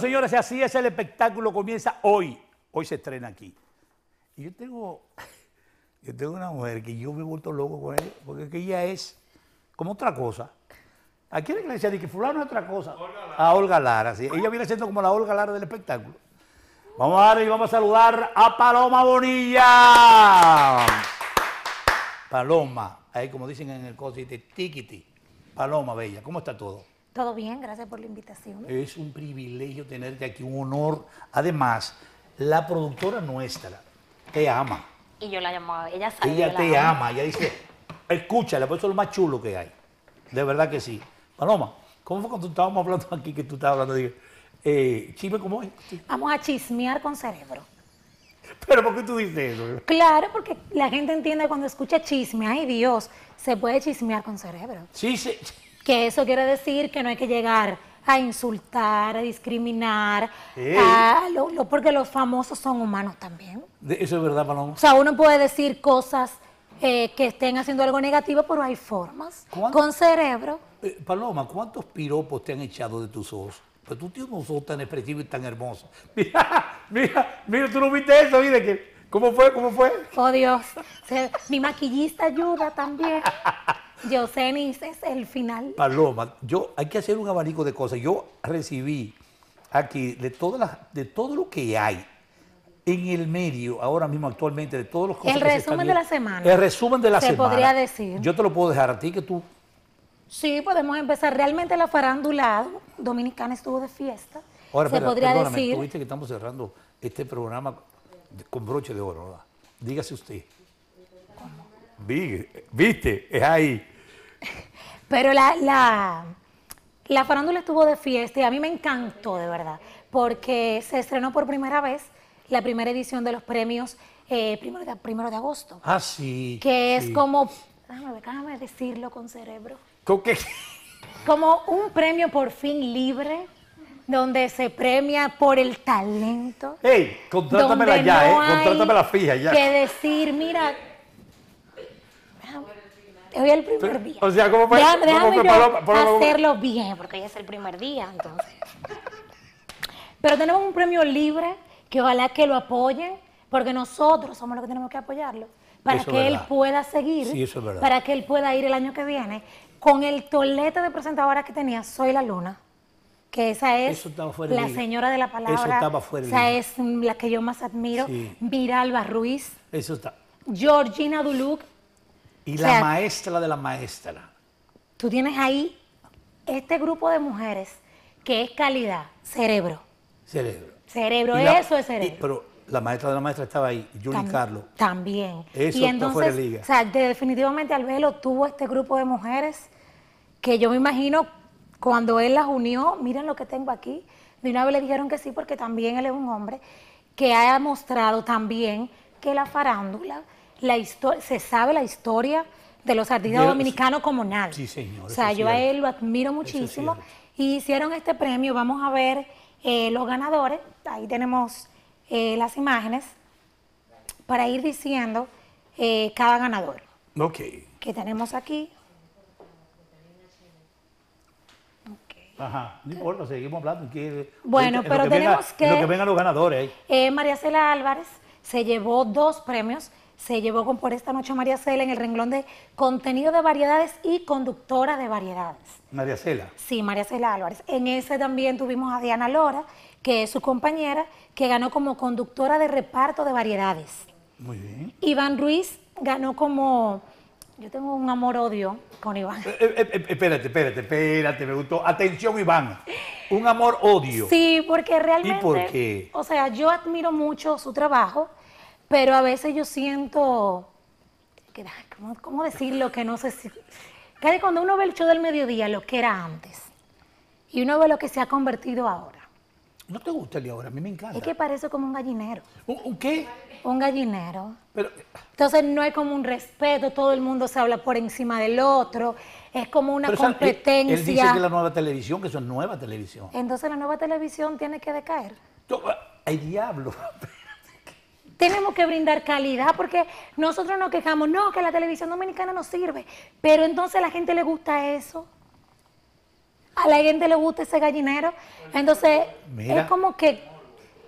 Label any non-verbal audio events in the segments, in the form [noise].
señores, así es el espectáculo, comienza hoy. Hoy se estrena aquí. Y yo tengo, yo tengo una mujer que yo me he vuelto loco con ella, porque ella es como otra cosa. Aquí en la iglesia de que fulano es otra cosa. a Olga Lara, Ella viene siendo como la Olga Lara del espectáculo. Vamos a dar y vamos a saludar a Paloma Bonilla. Paloma, ahí como dicen en el cosito, tiquiti. Paloma, bella, ¿cómo está todo? Todo bien, gracias por la invitación. Es un privilegio tenerte aquí, un honor. Además, la productora nuestra te ama. Y yo la llamo, ella sabe. Ella te ama. ella dice, escúchala, pues eso es lo más chulo que hay. De verdad que sí. Paloma, ¿cómo fue cuando estábamos hablando aquí que tú estabas hablando? de eh, chisme, ¿cómo es? Vamos a chismear con cerebro. ¿Pero por qué tú dices eso? Claro, porque la gente entiende cuando escucha chisme, ay Dios, se puede chismear con cerebro. Sí, sí que eso quiere decir que no hay que llegar a insultar, a discriminar, porque los famosos son humanos también. Eso es verdad, Paloma. O sea, uno puede decir cosas eh, que estén haciendo algo negativo, pero hay formas, ¿Cuánto? con cerebro. Eh, Paloma, ¿cuántos piropos te han echado de tus ojos? Pues tú tienes unos ojos tan expresivos y tan hermosos. [laughs] Mira, mira, mira, tú no viste eso, mira que... ¿Cómo fue? ¿Cómo fue? Oh Dios, mi maquillista ayuda también. [laughs] Yosenis es el final. Paloma, yo hay que hacer un abanico de cosas. Yo recibí aquí de todas las, de todo lo que hay en el medio ahora mismo actualmente de todos los cosas el resumen de la semana el resumen de la semana se podría decir yo te lo puedo dejar a ti que tú sí podemos empezar realmente la farándula dominicana estuvo de fiesta ahora se podría decir tuviste que estamos cerrando este programa con broche de oro ¿verdad? dígase usted viste es ahí [laughs] Pero la, la, farándula estuvo de fiesta y a mí me encantó, de verdad, porque se estrenó por primera vez la primera edición de los premios eh, primero, de, agosto. Ah, sí. Que es como, déjame, déjame, decirlo con cerebro. ¿Con qué? Como un premio por fin libre, donde se premia por el talento. ¡Ey! Contrátamela ya, ¿eh? Contrátamela fija ya. Que decir, mira, hoy es el primer día. O sea, ¿cómo hacerlo bien, porque hoy es el primer día, entonces. Pero tenemos un premio libre que ojalá que lo apoyen, porque nosotros somos los que tenemos que apoyarlo, para que él pueda seguir, para que él pueda ir el año que viene con el tolete de presentadora que tenía, Soy la Luna que esa es la señora de la palabra. Eso esa es la que yo más admiro. Viralba Ruiz. Eso está. Georgina Duluc, y la maestra de la maestra. Tú tienes ahí este grupo de mujeres que es calidad, cerebro. Cerebro. Cerebro, eso es cerebro. pero la maestra de la maestra estaba ahí, Julie Carlos. También. Eso y entonces, O sea, definitivamente Albelo tuvo este grupo de mujeres que yo me imagino cuando él las unió, miren lo que tengo aquí. De una vez le dijeron que sí, porque también él es un hombre que ha mostrado también que la farándula se sabe la historia de los artistas dominicanos como Sí, señor. O sea, yo a él lo admiro muchísimo. Y hicieron este premio, vamos a ver eh, los ganadores, ahí tenemos eh, las imágenes, para ir diciendo eh, cada ganador. Ok. Que tenemos aquí. Ajá, no importa, seguimos hablando. Que, bueno, pero tenemos que... Lo que vengan los ganadores. María Cela Álvarez se llevó dos premios se llevó con Por esta noche María Cela en el renglón de contenido de variedades y conductora de variedades. María Cela. Sí, María Cela Álvarez. En ese también tuvimos a Diana Lora, que es su compañera, que ganó como conductora de reparto de variedades. Muy bien. Iván Ruiz ganó como... Yo tengo un amor-odio con Iván. Eh, eh, eh, espérate, espérate, espérate, me gustó. Atención, Iván. Un amor-odio. Sí, porque realmente... ¿Y por qué? O sea, yo admiro mucho su trabajo pero a veces yo siento, ¿cómo, ¿cómo, decirlo? Que no sé si... Que cuando uno ve el show del mediodía, lo que era antes, y uno ve lo que se ha convertido ahora. ¿No te gusta el de ahora? A mí me encanta. Es que parece como un gallinero. ¿Un, qué? Un gallinero. Entonces no hay como un respeto, todo el mundo se habla por encima del otro, es como una competencia. Él, dice que la nueva televisión, que eso es nueva televisión. Entonces la nueva televisión tiene que decaer. Ah, ¡Ay, diablo! [laughs] tenemos que brindar calidad porque nosotros nos quejamos, no, que la televisión dominicana no sirve, pero entonces a la gente le gusta eso. A la gente le gusta ese gallinero. Entonces, es como que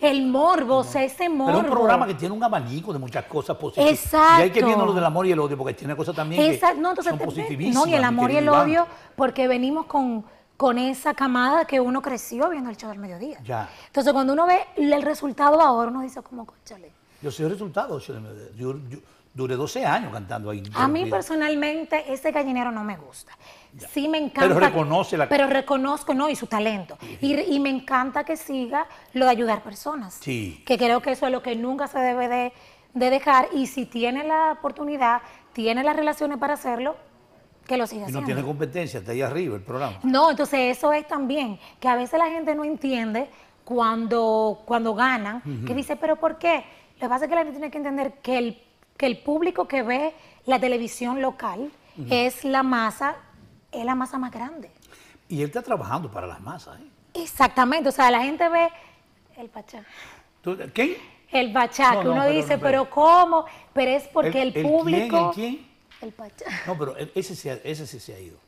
el morbo, o sea, ese morbo. es un programa que tiene un abanico de muchas cosas positivas. Exacto. Y hay que viendo lo del amor y el odio, porque tiene cosas también que y el amor y el odio, porque venimos con, con esa camada que uno creció viendo el show del mediodía. Entonces, cuando uno ve el resultado ahora, uno dice, como, conchale, yo soy resultado. Yo, duré 12 años cantando ahí. A mí personalmente ese gallinero no me gusta. Sí me encanta. Pero reconoce la... Pero reconozco, no, y su talento. Y, me encanta que siga lo de ayudar personas. Sí. Que creo que eso es lo que nunca se debe de, dejar. Y si tiene la oportunidad, tiene las relaciones para hacerlo, que lo siga y no tiene competencia, está ahí arriba el programa. No, entonces eso es también, que a veces la gente no entiende cuando, cuando ganan, que dice, pero ¿por qué? Lo que pasa es que la gente tiene que entender que el, que el público que ve la televisión local es la masa, es la masa más grande. Y él está trabajando para las masas, ¿eh? Exactamente, o sea, la gente ve el Pachá. ¿Quién? El Pachá, que uno dice, pero, ¿cómo? Pero es porque el, público... ¿El quién? ¿El Pachá. No, pero e, ese ese sí se ha ido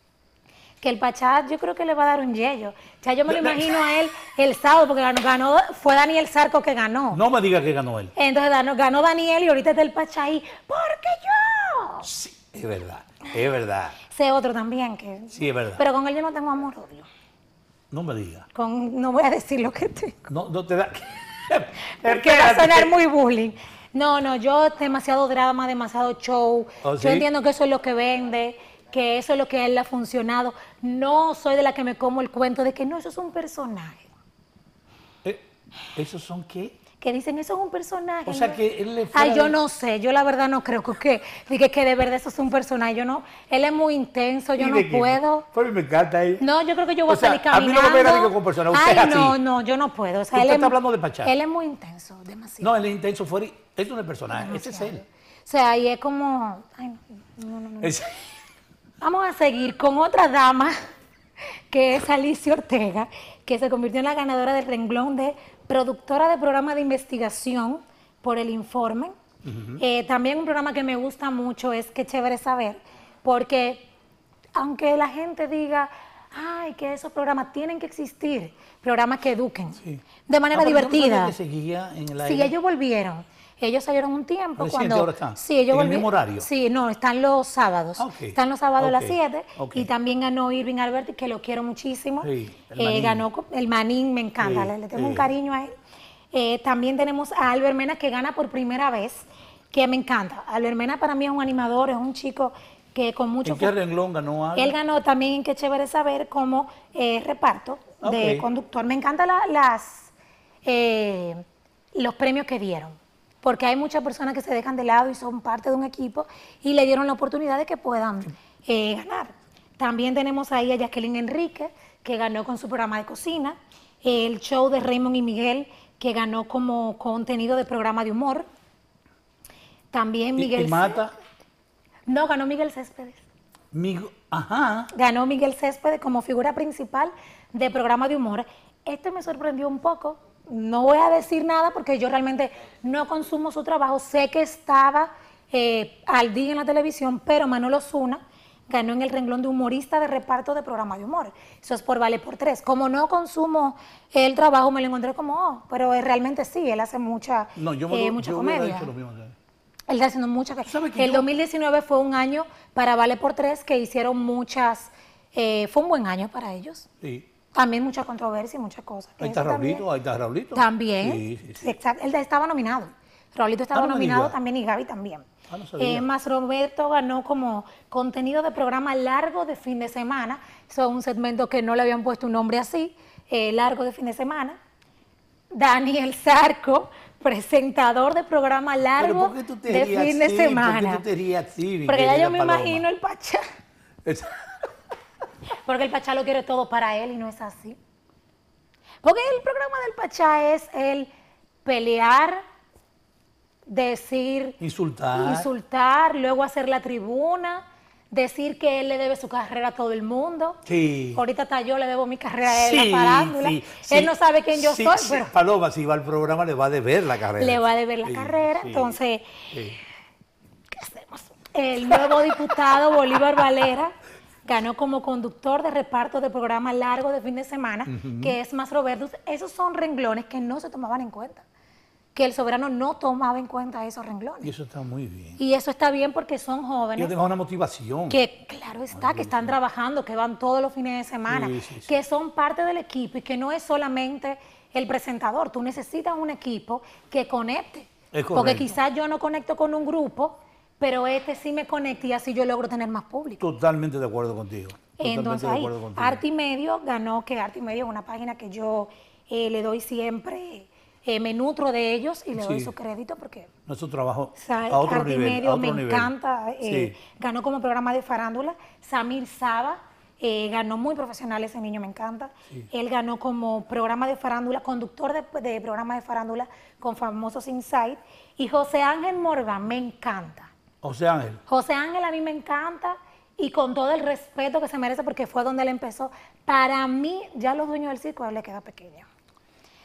que el Pachá yo creo que le va a dar un yello. Ya yo me lo imagino a él el sábado, porque ganó, fue Daniel Sarco que ganó. No me diga que ganó él. Entonces ganó, Daniel y ahorita está el Pachá ahí, porque yo. Sí, es verdad, es verdad. Sé otro también que. Sí, es verdad. Pero con él yo no tengo amor odio. No me diga. Con, no voy a decir lo que tengo. No, te da. [laughs] porque va a sonar muy bullying. No, no, yo demasiado drama, demasiado show. ¿Oh, yo entiendo que eso es lo que vende que eso es lo que a él le ha funcionado. No soy de la que me como el cuento de que no, eso es un personaje. Eh, ¿Esos son qué? Que dicen, eso es un personaje. O sea, que él le Ay, yo no sé, yo la verdad no creo que, que, que de verdad eso es un personaje. Yo no, él es muy intenso, yo no puedo. Pues me encanta ahí. No, yo creo que yo voy a salir sea, A mí no me con personaje, usted Ay, no, no, yo no puedo. O sea, él está hablando de Pachá. Él es muy intenso, demasiado. No, él es intenso, fuera, es un personaje, ese es él. O sea, ahí es como, ay, no, no, no. [laughs] Vamos a seguir con otra dama que es Alicia Ortega, que se convirtió en la ganadora del renglón de productora de programa de investigación por el informe. Eh, también un programa que me gusta mucho es Qué chévere saber, porque aunque la gente diga, ay, que esos programas tienen que existir, programas que eduquen, de manera ah, divertida. Sí, ellos volvieron. Ellos salieron un tiempo cuando... Ahora están. Sí, ellos ¿En volvieron, el mismo horario? Sí, no, están los sábados. Ah, están los sábados a las 7. Y también ganó Irving Alberti, que lo quiero muchísimo. el eh, ganó el Manín, me encanta, le, tengo un cariño a él. Eh, también tenemos a Albert que gana por primera vez, que me encanta. Albermena para mí es un animador, es un chico que con mucho... ¿En qué renglón ganó Albert? Él ganó también en Qué Chévere Saber como eh, reparto de conductor. Me encantan las... los premios que dieron porque hay muchas personas que se dejan de lado y son parte de un equipo y le dieron la oportunidad de que puedan eh, ganar. También tenemos ahí a Jacqueline Enrique, que ganó con su programa de cocina, el show de Raymond y Miguel, que ganó como contenido de programa de humor. También Miguel... Mata? No, ganó Miguel Céspedes. ajá. Ganó Miguel Céspedes como figura principal de programa de humor. Este me sorprendió un poco no voy a decir nada porque yo realmente no consumo su trabajo. Sé que estaba eh, al día en la televisión, pero Manolo Zuna ganó en el renglón de humorista de reparto de programa de humor. Eso es por Vale por Tres. Como no consumo el trabajo, me lo encontré como, oh, pero eh, realmente sí, él hace mucha, no, yo me, eh, mucha comedia. lo mismo Él está haciendo mucha El 2019 fue un año para Vale por Tres que hicieron muchas. fue un buen año para ellos. Sí. También mucha controversia y muchas cosas. Ahí está Raulito, también, ahí está Raulito. También. él estaba nominado. Raulito estaba ah, nominado también y Gaby también. Ah, eh, más Roberto ganó como contenido de programa largo de fin de semana. Eso es un segmento que no le habían puesto un nombre así, eh, largo de fin de semana. Daniel Sarco, presentador de programa largo de fin de semana. Porque ya yo me imagino el Pachá. Porque el Pachá lo quiere todo para él y no es así. Porque el programa del Pachá es el pelear, decir... Insultar. Insultar, luego hacer la tribuna, decir que él le debe su carrera a todo el mundo. Sí. Ahorita está yo le debo mi carrera a él, sí, la parándula. él no sabe quién yo soy, Paloma, si va al programa, le va a deber la carrera. Le va a deber la carrera, entonces... ¿Qué hacemos? El nuevo diputado Bolívar Valera como conductor de reparto de programa largo de fin de semana, que es Más Roberto, Esos son renglones que no se tomaban en cuenta que el soberano no tomaba en cuenta esos renglones. Y eso está muy bien. Y eso está bien porque son jóvenes. Y además una motivación. Que claro está, que están trabajando, que van todos los fines de semana, que son parte del equipo y que no es solamente el presentador. Tú necesitas un equipo que conecte. Porque quizás yo no conecto con un grupo, pero este sí me conecta y así yo logro tener más público. Totalmente de acuerdo contigo. Totalmente Entonces ahí, contigo. Arte y Medio ganó, que Arte y Medio es una página que yo eh, le doy siempre, eh, me nutro de ellos y le doy su crédito porque... Nuestro trabajo a otro y Medio me encanta, eh, ganó como programa de farándula, Samir Saba. ganó muy profesional ese niño, me encanta. Él ganó como programa de farándula, conductor de, de programa de farándula con famosos Insight. Y José Ángel Morgan, me encanta José Ángel. José Ángel a mí me encanta y con todo el respeto que se merece porque fue donde él empezó. Para mí, ya los dueños del circo le queda pequeño.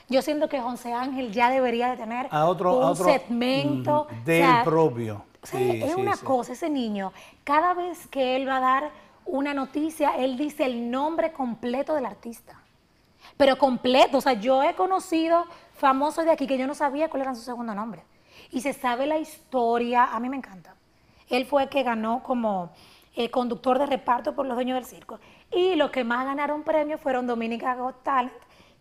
Yo siento que José Ángel ya debería de tener un segmento del propio. es una cosa, ese niño, cada vez que él va a dar una noticia, él dice el nombre completo del artista. Pero completo, o sea, yo he conocido famosos de aquí que yo no sabía cuál era su segundo nombre. Y se sabe la historia, a mí me encanta. Él fue el que ganó como eh, conductor de reparto por los dueños del circo. Y los que más ganaron premios fueron Dominica Got Talent,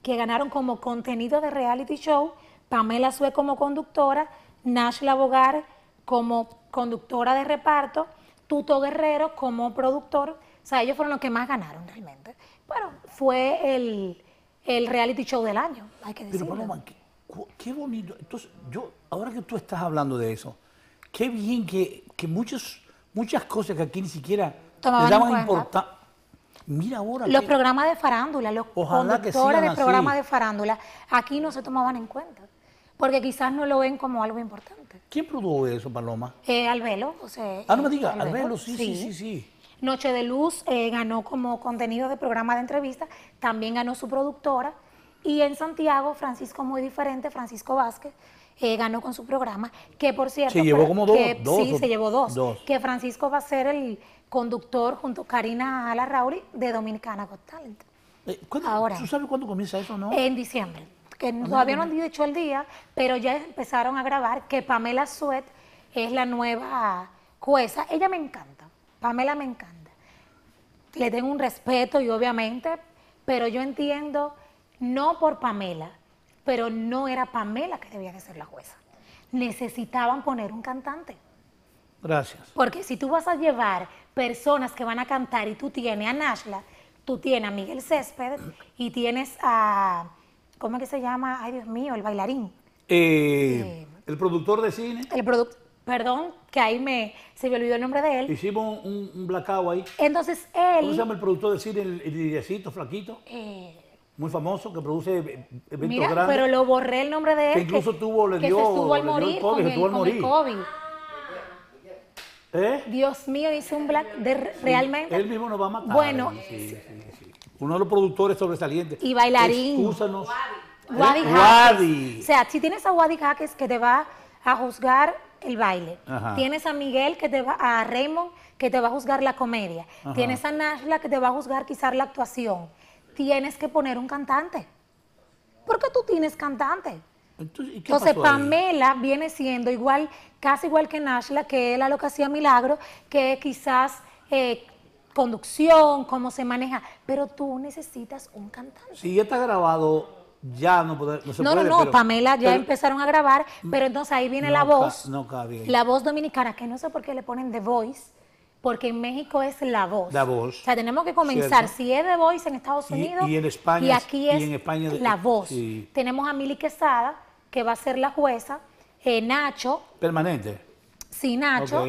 que ganaron como contenido de reality show, Pamela Sue como conductora, Nash Bogar como conductora de reparto, Tuto Guerrero como productor. O sea, ellos fueron los que más ganaron realmente. Bueno, fue el, reality show del año, hay que decirlo. Pero qué, bonito. Entonces, yo, ahora que tú estás hablando de eso, qué bien que muchas cosas que aquí ni siquiera Tomaban daban Mira ahora. Los programas de farándula, los Ojalá conductores de programas de farándula, aquí no se tomaban en cuenta. Porque quizás no lo ven como algo importante. ¿Quién produjo eso, Paloma? Eh, Albelo. ah, no me diga eh, sí, sí, sí, Noche de Luz eh, ganó como contenido de programa de entrevista, también ganó su productora. Y en Santiago, Francisco muy diferente, Francisco Vázquez, eh, ganó con su programa, que por cierto... Se llevó como dos. Que, se llevó dos, Que Francisco va a ser el conductor junto a Karina Ala Rauli de Dominicana Got Talent. Eh, ¿Tú sabes cuándo comienza eso, no? En diciembre. Que todavía no han dicho el día, pero ya empezaron a grabar que Pamela Suet es la nueva jueza. Ella me encanta. Pamela me encanta. Le tengo un respeto y obviamente, pero yo entiendo, no por Pamela, pero no era Pamela que debía de ser la jueza. Necesitaban poner un cantante. Gracias. Porque si tú vas a llevar personas que van a cantar y tú tienes a Nashla, tú tienes a Miguel Césped [clears throat] y tienes a, ¿cómo es que se llama? Ay, Dios mío, el bailarín. Eh, eh, el productor de cine. El productor perdón, que ahí me, se me olvidó el nombre de él. Hicimos un, un blackout ahí. Entonces él. ¿Cómo se llama el productor de cine, el, el, flaquito? Eh, muy famoso que produce eh, eventos Mira, pero lo borré el nombre de él. Que incluso tuvo, le se estuvo al morir, con, el, COVID. ¿Eh? Dios mío, hizo un black de, realmente. Él mismo nos va a matar. Bueno, uno de los productores sobresalientes. Y bailarín. Excúsanos. ¿Eh? Wadi. O sea, si tienes a Wadi Jaques que te va a juzgar el baile. Tienes a Miguel que te va, a Raymond que te va a juzgar la comedia. Tienes a Nashla que te va a juzgar quizás la actuación tienes que poner un cantante. Porque tú tienes cantante. Entonces, Pamela viene siendo igual, casi igual que Nashla, que era lo que hacía Milagro, que quizás eh, conducción, cómo se maneja, pero tú necesitas un cantante. Si ya está grabado, ya no, puede, no no, No, Pamela ya empezaron a grabar, pero entonces ahí viene la voz. la voz dominicana, que no sé por qué le ponen The Voice, porque en México es La Voz. La Voz. O sea, tenemos que comenzar. Si es The Voice en Estados Unidos. Y, en España. Y aquí es La Voz. Tenemos a Mili Quesada, que va a ser la jueza. Eh, Nacho. Permanente. Sí, Nacho.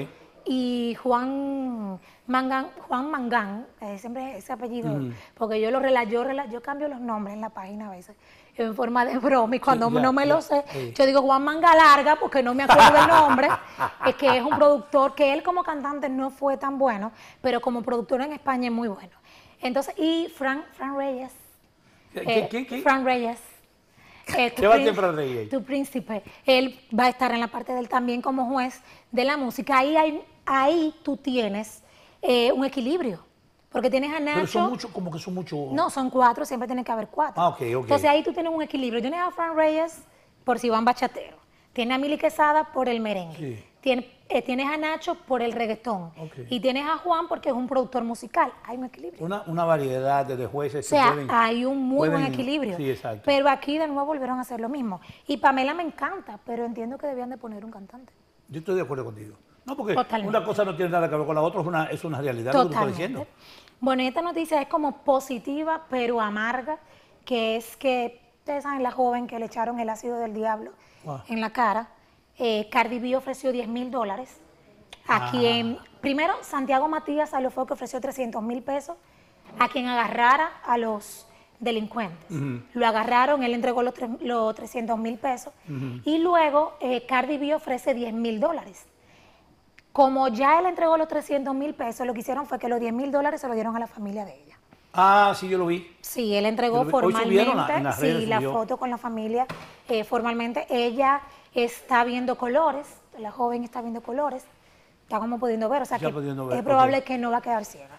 Y Juan Mangán, Juan Mangán, eh, siempre ese apellido, porque yo lo rela rela yo cambio los nombres en la página a veces en forma de broma. Y cuando no me lo sé, yo digo Juan Manga Larga porque no me acuerdo el nombre, [laughs] es que es un productor que él como cantante no fue tan bueno, pero como productor en España es muy bueno. Entonces, y Frank, Frank Reyes. Eh, Frank Reyes. [laughs] Eh, ¿Qué va a Frank Reyes? Tu príncipe. Él va a estar en la parte del también como juez de la música. Ahí, ahí tú tienes eh, un equilibrio porque tienes a Nacho. Pero son muchos, como que son muchos. No, son cuatro, siempre tiene que haber cuatro. Ah, ok, ok. Entonces ahí tú tienes un equilibrio. Tienes a Fran Reyes por si van bachatero. Tienes a Mili Quesada por el merengue. Sí. Eh, tienes a Nacho por el reggaetón. Y tienes a Juan porque es un productor musical. Hay un equilibrio. Una, variedad de jueces. O sea, hay un muy buen equilibrio. Sí, exacto. Pero aquí de nuevo volvieron a hacer lo mismo. Y Pamela me encanta, pero entiendo que debían de poner un cantante. Yo estoy de acuerdo contigo. No, porque una cosa no tiene nada que ver con la otra, es una, es una realidad lo que tú estás diciendo. Bueno, esta noticia es como positiva, pero amarga, que es que, ustedes saben, la joven que le echaron el ácido del diablo en la cara, eh, Cardi B ofreció 10 mil dólares. A quien, ah. primero, Santiago Matías a fue que ofreció 300 mil pesos a quien agarrara a los delincuentes. Lo agarraron, él entregó los, los 300 mil pesos y luego eh, Cardi B ofrece 10 mil dólares. Como ya él entregó los 300 mil pesos, lo que hicieron fue que los 10 mil dólares se lo dieron a la familia de ella. Ah, sí, yo lo vi. Sí, él entregó formalmente, la, sí, la foto con la familia eh, formalmente. Ella está viendo colores, la joven está viendo colores, está como pudiendo ver, o sea que es probable que no va a quedar ciega.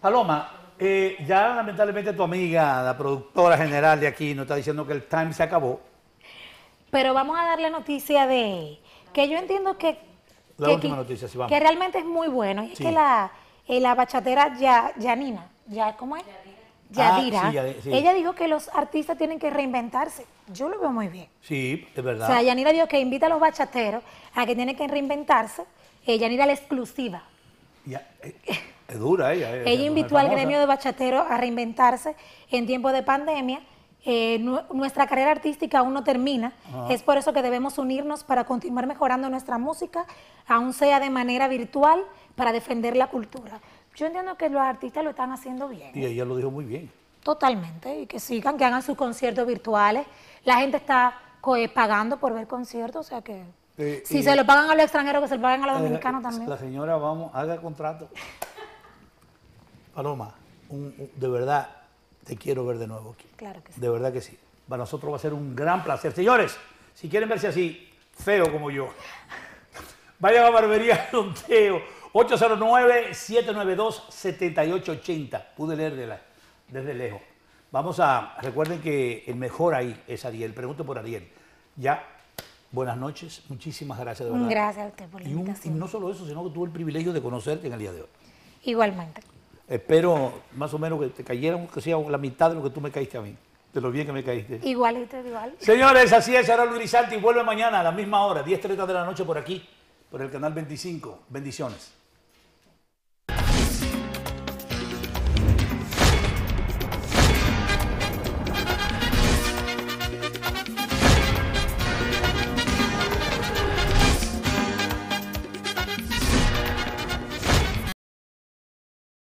Paloma, eh, ya lamentablemente tu amiga, la productora general de aquí, nos está diciendo que el time se acabó. Pero vamos a darle noticia de que yo entiendo que la que, última noticia, sí, vamos. Que realmente es muy bueno. Y es que eh, la, bachatera ya, ya, ¿cómo es? Ah, Yadira. Ella dijo que los artistas tienen que reinventarse. Yo lo veo muy bien. Sí, es verdad. O sea, Yanira dijo que invita a los bachateros a que tienen que reinventarse. Eh, Yanira la exclusiva. Eh, es dura ella. Eh, ella, ella invitó al gremio de bachateros a reinventarse en tiempo de pandemia eh, nuestra carrera artística aún no termina. Es por eso que debemos unirnos para continuar mejorando nuestra música, aún sea de manera virtual, para defender la cultura. Yo entiendo que los artistas lo están haciendo bien. Y ella lo dijo muy bien. Totalmente, y que sigan, que hagan sus conciertos virtuales. La gente está eh, pagando por ver conciertos, o sea que... si se lo pagan a los extranjeros, que se lo pagan a los eh, dominicanos también. La señora, vamos, haga contrato. [laughs] Paloma, de verdad, te quiero ver de nuevo aquí. Claro que sí. De verdad que sí. Para nosotros va a ser un gran placer. Señores, si quieren verse así, feo como yo, [laughs] vayan a Barbería Don Teo, 809-792-7880. Pude leer de desde lejos. Vamos a, recuerden que el mejor ahí es Ariel. Pregunto por Ariel. Ya, buenas noches. Muchísimas gracias de Gracias a usted por la invitación. y no solo eso, sino que tuve el privilegio de conocerte en el día de hoy. Igualmente espero más o menos que te cayeran, que sea la mitad de lo que tú me caíste a mí. De lo bien que me caíste. Igualito, igual. Señores, así es, Luis y Vuelve mañana a la misma hora, 10.30 de la noche por aquí, por el canal 25. Bendiciones.